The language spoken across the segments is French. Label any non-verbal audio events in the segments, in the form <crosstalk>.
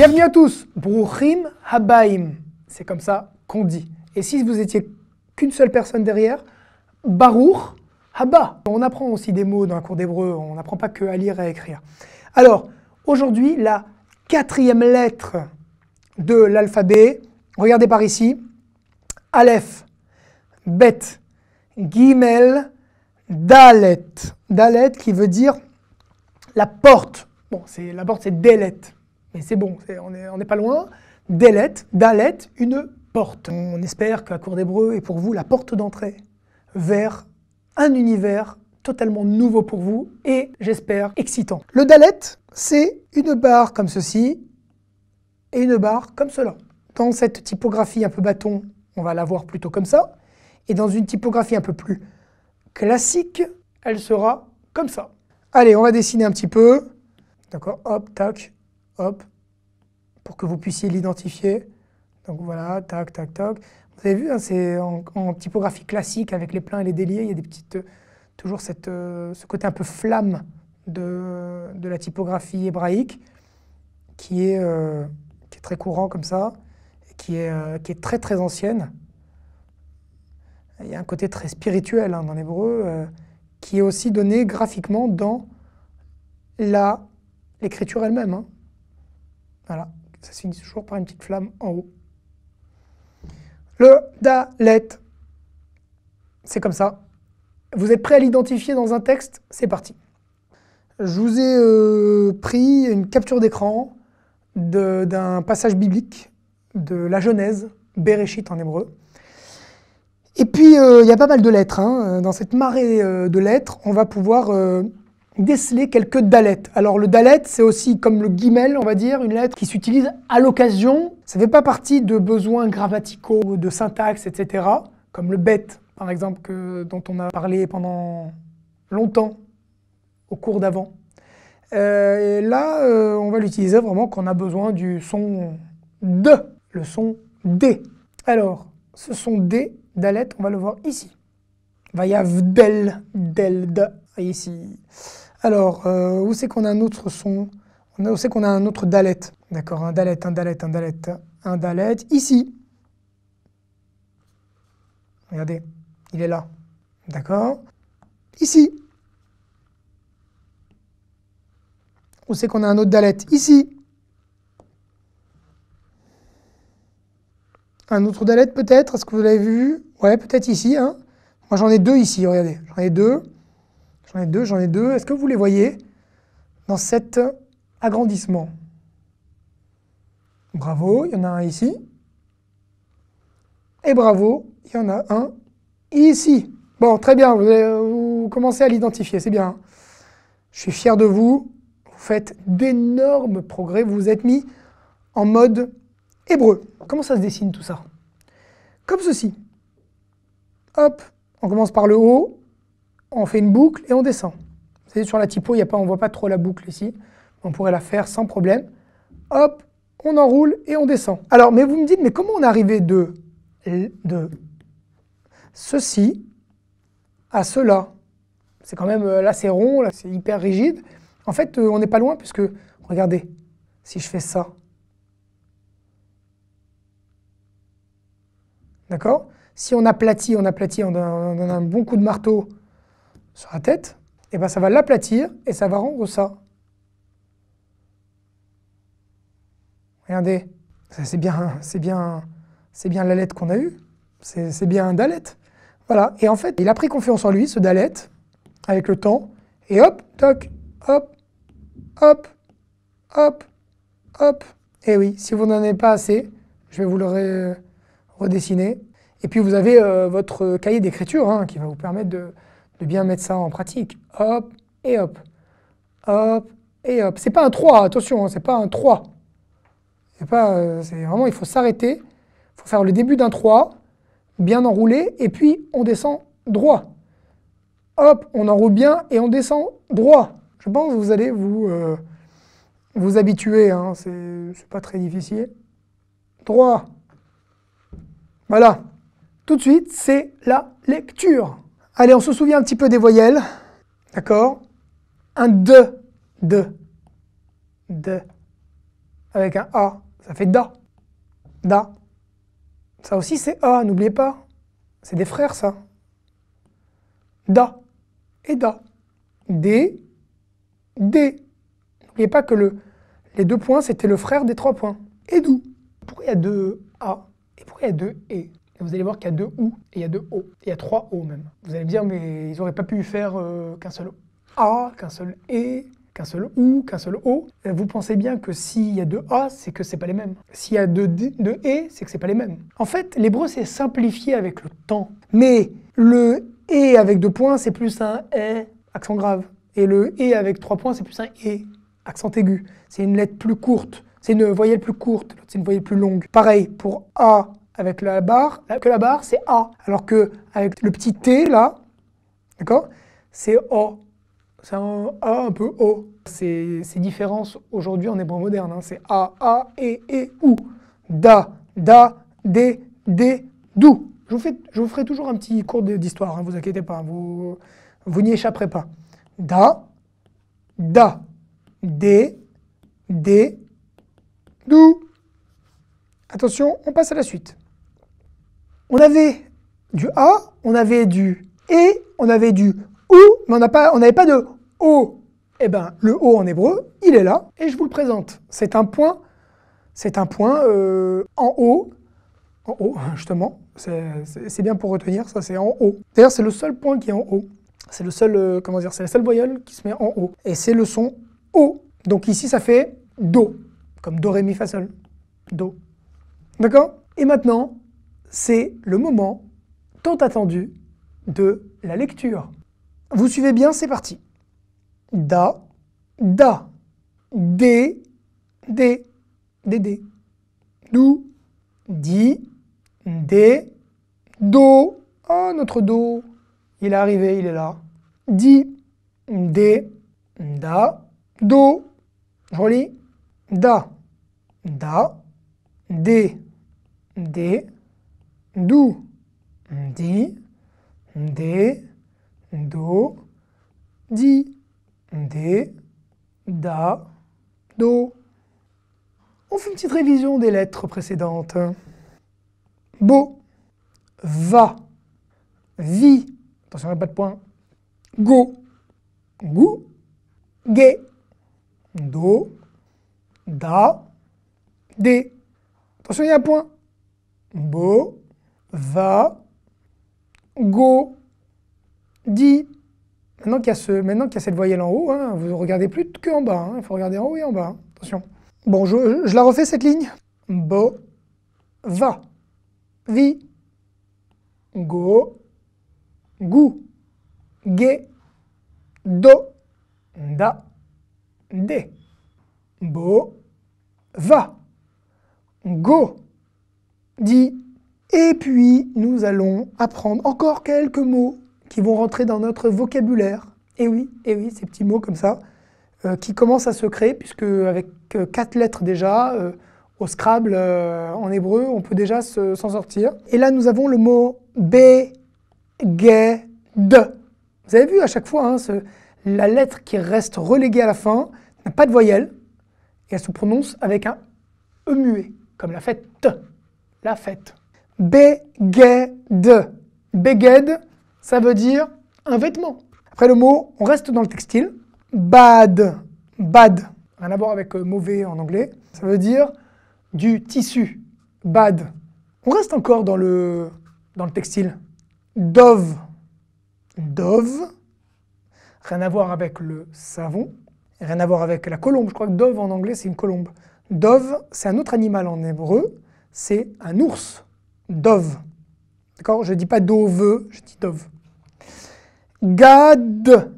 Bienvenue à tous Bruchim Habaim, c'est comme ça qu'on dit. Et si vous étiez qu'une seule personne derrière, Baruch Haba. On apprend aussi des mots dans un cours d'hébreu, on n'apprend pas que à lire et à écrire. Alors, aujourd'hui, la quatrième lettre de l'alphabet, regardez par ici, Aleph, Bet, Gimel, Dalet. Dalet qui veut dire la porte. Bon, c'est la porte, c'est Delet mais c'est bon, on n'est pas loin. Delette, dalette, une porte. On espère que la Cour d'Hébreu est pour vous la porte d'entrée vers un univers totalement nouveau pour vous et, j'espère, excitant. Le Dalette, c'est une barre comme ceci et une barre comme cela. Dans cette typographie un peu bâton, on va la voir plutôt comme ça. Et dans une typographie un peu plus classique, elle sera comme ça. Allez, on va dessiner un petit peu. D'accord, hop, tac, pour que vous puissiez l'identifier. Donc voilà, tac, tac, tac. Vous avez vu, hein, c'est en, typographie classique avec les pleins et les déliés, il y a des petites, euh, toujours euh, ce côté un peu flamme de, la typographie hébraïque euh, qui est, très courant comme ça, qui est, très très ancienne. Il y a un côté très spirituel dans hein, l'hébreu qui est aussi donné graphiquement dans l'écriture elle-même. Hein. Voilà, ça se finit toujours par une petite flamme en haut. Le dalet, c'est comme ça. Vous êtes prêt à l'identifier dans un texte C'est parti. Je vous ai euh, pris une capture d'écran d'un passage biblique de la Genèse, Bereshit en hébreu. Et puis, euh, il y a pas mal de lettres. Hein. Dans cette marée euh, de lettres, on va pouvoir déceler quelques dalettes ». Alors le dalette », c'est aussi comme le guimel, on va dire, une lettre qui s'utilise à l'occasion. Ça ne fait pas partie de besoins grammaticaux, de syntaxe, etc. Comme le bet, par exemple, que, dont on a parlé pendant longtemps au cours d'avant. Euh, et là, euh, on va l'utiliser vraiment quand on a besoin du son de, le son D. Alors, ce son D, dalette », on va le voir ici. del, del, de, ah, ici. Alors, euh, où c'est qu'on a un autre son on a, Où qu'on a un autre dalet D'accord, un dalet, un dalet, un dalet, un dalet. Ici. Regardez, il est là. D'accord Ici. Où c'est qu'on a un autre dalet Ici. Un autre dalet peut-être Est-ce que vous l'avez vu Ouais, peut-être ici. Hein. Moi j'en ai deux ici, regardez. J'en ai deux. J'en ai deux, j'en ai deux. Est-ce que vous les voyez dans cet agrandissement Bravo, il y en a un ici. Et bravo, il y en a un ici. Bon, très bien, vous, commencez à l'identifier, c'est bien. Je suis fier de vous. Vous faites d'énormes progrès. Vous vous êtes mis en mode hébreu. Comment ça se dessine tout ça Comme ceci. Hop, on commence par le haut, on fait une boucle et on descend. C'est sur la typo, y a pas, on ne voit pas trop la boucle ici. On pourrait la faire sans problème. Hop, on enroule et on descend. Alors, mais vous me dites, mais comment on est arrivé de, de ceci à cela C'est quand même, euh, là c'est rond, là c'est hyper rigide. En fait, euh, on n'est pas loin puisque, regardez, si je fais ça, d'accord Si on aplatit, on aplatit, on un bon coup de marteau, sur la tête, et eh ben ça va l'aplatir et ça va rendre ça. Regardez, c'est bien, c'est bien, c'est bien la qu'on a eue. C'est bien un Voilà. Et en fait, il a pris confiance en lui, ce Dalet, avec le temps. Et hop, toc, hop, hop, hop, hop. Et eh oui, si vous n'en avez pas assez, je vais vous le redessiner. Et puis vous avez euh, votre cahier d'écriture hein, qui va vous permettre de, de bien mettre ça en pratique. Hop et hop. Hop et hop. C'est pas un 3, attention, hein, c'est pas un 3. C'est pas, euh, c'est vraiment, il faut s'arrêter. Il faut faire le début d'un 3, bien enrouler et puis on descend droit. Hop, on enroule bien et on descend droit. Je pense que vous allez vous, euh, vous habituer, hein, c'est, c'est pas très difficile. Droit. Voilà. Tout de suite, c'est la lecture. Allez, on se souvient un petit peu des voyelles. D'accord Un de, de, de. Avec un A, ça fait da, da. Ça aussi c'est A, n'oubliez pas. C'est des frères ça. Da et da. D, D. N'oubliez pas que le, les deux points c'était le frère des trois points. Et d'où Pourquoi il y a deux A et pourquoi il y a deux E vous allez voir qu'il y a deux OU et il y a deux O. Et il y a trois O même. Vous allez me dire, mais ils n'auraient pas pu faire euh, qu'un seul A, qu'un seul E, qu'un seul OU, qu'un seul O. Euh, vous pensez bien que s'il y a deux A, c'est que c'est pas les mêmes. S'il y a deux, E, c'est que c'est pas les mêmes. En fait, l'hébreu s'est simplifié avec le temps. Mais le E avec deux points, c'est plus un E, accent grave. Et le E avec trois points, c'est plus un E, accent aigu. C'est une lettre plus courte. C'est une voyelle plus courte, c'est une voyelle plus longue. Pareil pour A avec la barre, que la barre, c'est A. Alors que avec le petit T, là, d'accord, c'est O. C'est un A un peu O. Ces, différences, aujourd'hui, en hébreu moderne, hein. c'est A, A, E, E, OU. Da, Da, D, D, DOU. Je vous, je vous ferai toujours un petit cours d'histoire, ne hein, vous inquiétez pas, hein. vous, vous n'y échapperez pas. Da, Da, D, D, DOU. Attention, on passe à la suite on avait du A, on avait du E, on avait du ou, mais on n'avait pas de O. Eh bien, le O en hébreu, il est là, et je vous le présente. C'est un point, c'est un point euh, en haut, en haut, <laughs> justement, c'est bien pour retenir, ça c'est en haut. D'ailleurs, c'est le seul point qui est en haut. C'est le seul, euh, comment dire, c'est la seule voyelle qui se met en haut. Et c'est le son O. Donc ici, ça fait Do, comme Do, Ré, Mi, Fa, Sol. Do. D'accord Et maintenant, c'est le moment tant attendu de la lecture. Vous suivez bien, c'est parti. Da, da, dé, dé, dé, Dou, di, d do. Ah, notre do, il est arrivé, il est là. Di, dé, da, do. Je relis. Da, da, dé, dé dou di, D, do, di, D, da, do. On fait une petite révision des lettres précédentes. Hein. Bo, va, vi, attention, il n'y a pas de point. Go, goût, ge, do, da, dé. Attention, il y a un point. Bo, va, go, di. Maintenant qu'il y, y, a cette voyelle en haut, hein, vous ne regardez plus que en bas. Hein. Il faut regarder en haut et en bas. Hein. Attention. Bon, je, la refais cette ligne. Bo, va, vi, go, gu, ge, do, da, de. Bo, va, go, di, et puis, nous allons apprendre encore quelques mots qui vont rentrer dans notre vocabulaire. Et oui, et oui, ces petits mots comme ça, euh, qui commencent à se créer, puisque avec euh, quatre lettres déjà, euh, au Scrabble, en hébreu, on peut déjà s'en sortir. Et là, nous avons le mot d. Vous avez vu à chaque fois, hein, la lettre qui reste reléguée à la fin n'a pas de voyelle, et elle se prononce avec un E muet, comme la fête. La fête. Beged. Beged, ça veut dire un vêtement. Après le mot, on reste dans le textile. Bad. Bad. Rien à voir avec euh, mauvais en anglais. Ça veut dire du tissu. Bad. On reste encore dans le, dans le textile. Dove. Dove. Rien à voir avec le savon. Rien à voir avec la colombe. Je crois que dove en anglais, c'est une colombe. Dove, c'est un autre animal en hébreu. C'est un ours. Dove. D'accord Je ne dis pas Dove, je dis Dove. Gad.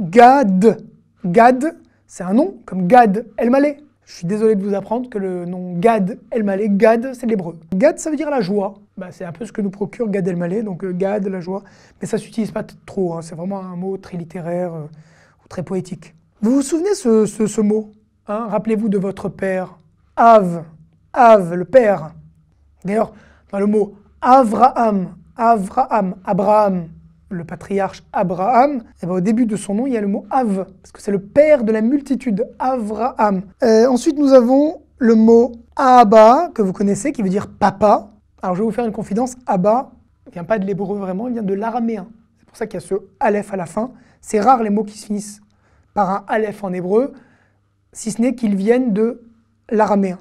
Gad. Gad, c'est un nom, comme Gad el Je suis désolé de vous apprendre que le nom Gad el Gad, c'est l'hébreu. Gad, ça veut dire la joie. Bah, c'est un peu ce que nous procure Gad el donc euh, Gad, la joie. Mais ça ne s'utilise pas trop, hein. c'est vraiment un mot très littéraire euh, ou très poétique. Vous vous souvenez ce, ce, mot hein Rappelez-vous de votre père, Ave, Ave, le père. D'ailleurs, le mot Avraham, Avraham, Abraham, le patriarche Abraham, et eh ben, au début de son nom, il y a le mot Av, parce que c'est le père de la multitude, Avraham. Euh, ensuite, nous avons le mot Abba, que vous connaissez, qui veut dire papa. Alors, je vais vous faire une confidence. Abba ne vient pas de l'hébreu vraiment, il vient de l'araméen. C'est pour ça qu'il y a ce Aleph à la fin. C'est rare les mots qui se finissent par un Aleph en hébreu, si ce n'est qu'ils viennent de l'araméen.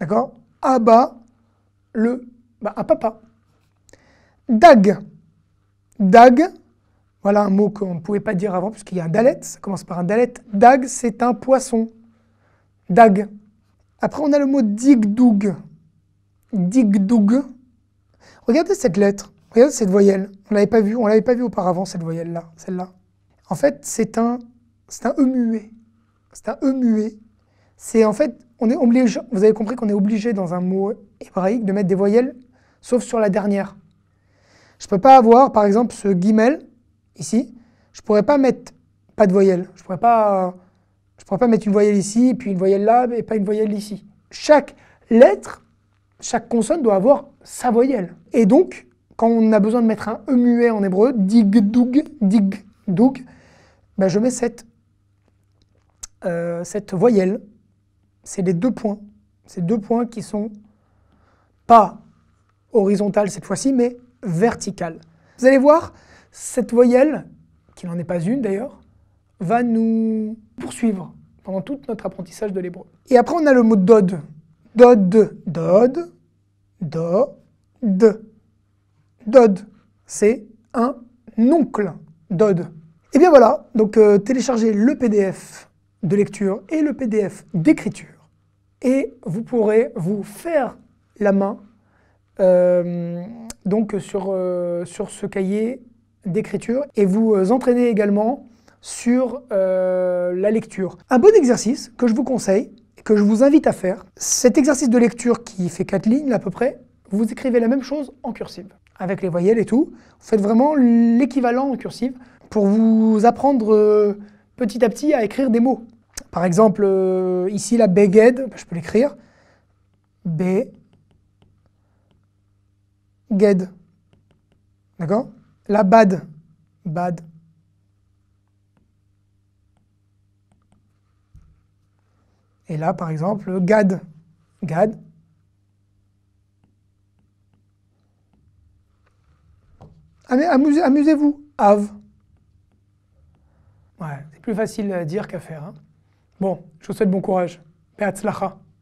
D'accord Abba, le bah, à papa. Dag. Dag, voilà un mot qu'on ne pouvait pas dire avant, puisqu'il y a un dalet, ça commence par un dalet. Dag, c'est un poisson. Dag. Après, on a le mot digdoug. Digdoug. Regardez cette lettre, regardez cette voyelle. On pas vu. On l'avait pas vu auparavant, cette voyelle-là, celle-là. En fait, c'est un, C'est un E muet. C'est un E muet. C'est en fait, on est obligé, vous avez compris qu'on est obligé dans un mot hébraïque de mettre des voyelles sauf sur la dernière. Je ne peux pas avoir, par exemple, ce guimel, ici, je ne pourrais pas mettre pas de voyelle. Je ne pourrais, pas, je pourrais pas mettre une voyelle ici, puis une voyelle là, et pas une voyelle ici. Chaque lettre, chaque consonne doit avoir sa voyelle. Et donc, quand on a besoin de mettre un E muet en hébreu, dig, doug, dig, doug, ben je mets cette, euh, cette voyelle. C'est les deux points. C'est deux points qui sont pas horizontale cette fois-ci, mais verticale. Vous allez voir, cette voyelle, qui n'en est pas une d'ailleurs, va nous poursuivre pendant tout notre apprentissage de l'hébreu. Et après, on a le mot dod. Dod, dod, do, de. Dod, c'est un oncle. Dod. Et eh bien voilà, donc euh, téléchargez le PDF de lecture et le PDF d'écriture et vous pourrez vous faire la main euh, donc sur, euh, sur ce cahier d'écriture et vous euh, entraînez également sur la lecture. Un bon exercice que je vous conseille, que je vous invite à faire, cet exercice de lecture qui fait quatre lignes à peu près, vous écrivez la même chose en cursive, avec les voyelles et tout. Vous faites vraiment l'équivalent en cursive pour vous apprendre petit à petit à écrire des mots. Par exemple, ici la baguette, ben, je peux l'écrire B, GED. D'accord La BAD. BAD. Et là, par exemple, GAD. GAD. Amusez-vous. AV. Ouais, c'est plus facile à dire qu'à faire. Hein. Bon, je vous souhaite bon courage. Beatzlacha.